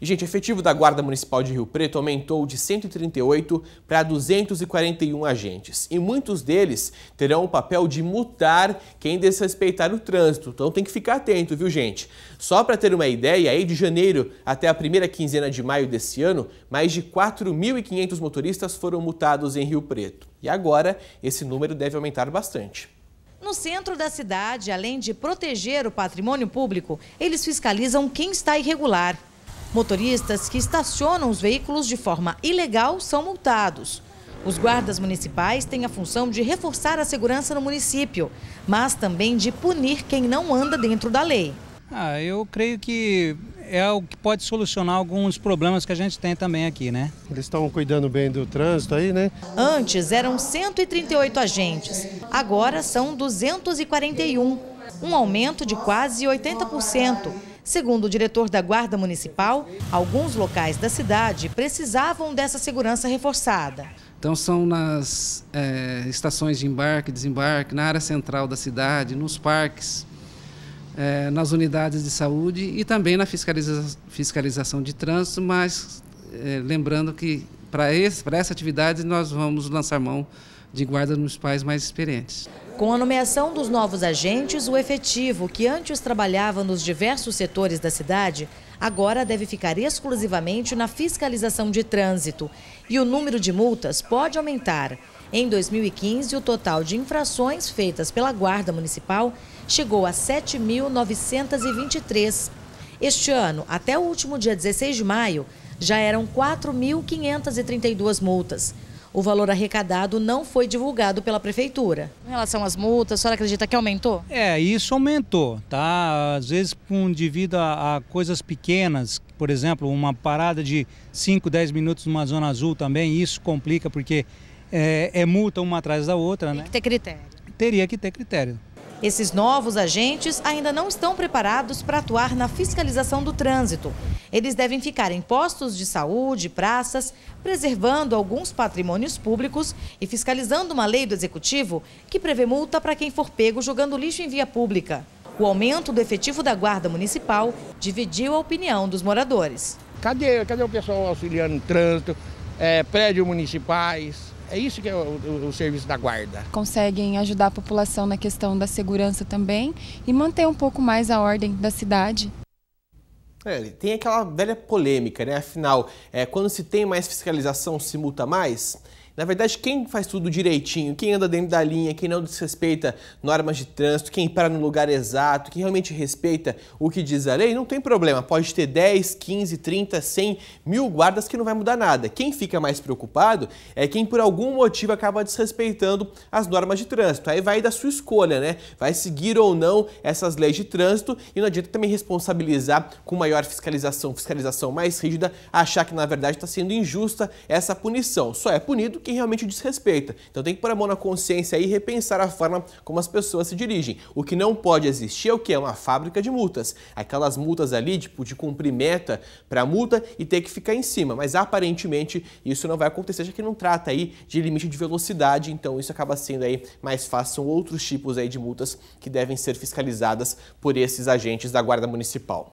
E, gente, efetivo da Guarda Municipal de Rio Preto aumentou de 138 para 241 agentes. E muitos deles terão o papel de multar quem desrespeitar o trânsito. Então tem que ficar atento, viu, gente? Só para ter uma ideia, aí de janeiro até a primeira quinzena de maio desse ano, mais de 4.500 motoristas foram multados em Rio Preto. E agora esse número deve aumentar bastante. No centro da cidade, além de proteger o patrimônio público, eles fiscalizam quem está irregular. Motoristas que estacionam os veículos de forma ilegal são multados. Os guardas municipais têm a função de reforçar a segurança no município, mas também de punir quem não anda dentro da lei. Ah, eu creio que é o que pode solucionar alguns problemas que a gente tem também aqui, né? Eles estão cuidando bem do trânsito aí, né? Antes eram 138 agentes, agora são 241, um aumento de quase 80%. Segundo o diretor da Guarda Municipal, alguns locais da cidade precisavam dessa segurança reforçada. Então são nas é, estações de embarque e desembarque, na área central da cidade, nos parques, é, nas unidades de saúde e também na fiscaliza fiscalização de trânsito, mas é, lembrando que para essa atividade nós vamos lançar mão de guarda municipais mais experientes. Com a nomeação dos novos agentes, o efetivo, que antes trabalhava nos diversos setores da cidade, agora deve ficar exclusivamente na fiscalização de trânsito. E o número de multas pode aumentar. Em 2015, o total de infrações feitas pela Guarda Municipal chegou a 7.923. Este ano, até o último dia 16 de maio, já eram 4.532 multas o valor arrecadado não foi divulgado pela prefeitura. Em relação às multas, a senhora acredita que aumentou? É, isso aumentou, tá? Às vezes um devido a, a coisas pequenas, por exemplo, uma parada de 5, 10 minutos numa zona azul também, isso complica porque é, é multa uma atrás da outra, Tem né? Tem que ter critério. Teria que ter critério. Esses novos agentes ainda não estão preparados para atuar na fiscalização do trânsito. Eles devem ficar em postos de saúde, praças, preservando alguns patrimônios públicos e fiscalizando uma lei do executivo que prevê multa para quem for pego jogando lixo em via pública. O aumento do efetivo da Guarda Municipal dividiu a opinião dos moradores. Cadê, cadê o pessoal auxiliando no trânsito, é, prédios municipais, é isso que é o, o, o, serviço da guarda. Conseguem ajudar a população na questão da segurança também e manter um pouco mais a ordem da cidade. É, tem aquela velha polêmica, né? Afinal, é, quando se tem mais fiscalização, se multa mais? Na verdade, quem faz tudo direitinho, quem anda dentro da linha, quem não desrespeita normas de trânsito, quem para no lugar exato, quem realmente respeita o que diz a lei, não tem problema. Pode ter 10, 15, 30, 100, mil guardas que não vai mudar nada. Quem fica mais preocupado é quem por algum motivo acaba desrespeitando as normas de trânsito. Aí vai da sua escolha, né? Vai seguir ou não essas leis de trânsito e não adianta também responsabilizar com maior fiscalização, fiscalização mais rígida, achar que na verdade está sendo injusta essa punição. Só é punido quem realmente desrespeita. Então tem que pôr a mão na consciência e repensar a forma como as pessoas se dirigem. O que não pode existir é o que? É uma fábrica de multas. Aquelas multas ali, tipo, de cumprir meta para multa e ter que ficar em cima. Mas aparentemente isso não vai acontecer, já que não trata aí de limite de velocidade, então isso acaba sendo aí mais fácil. São outros tipos aí de multas que devem ser fiscalizadas por esses agentes da Guarda Municipal.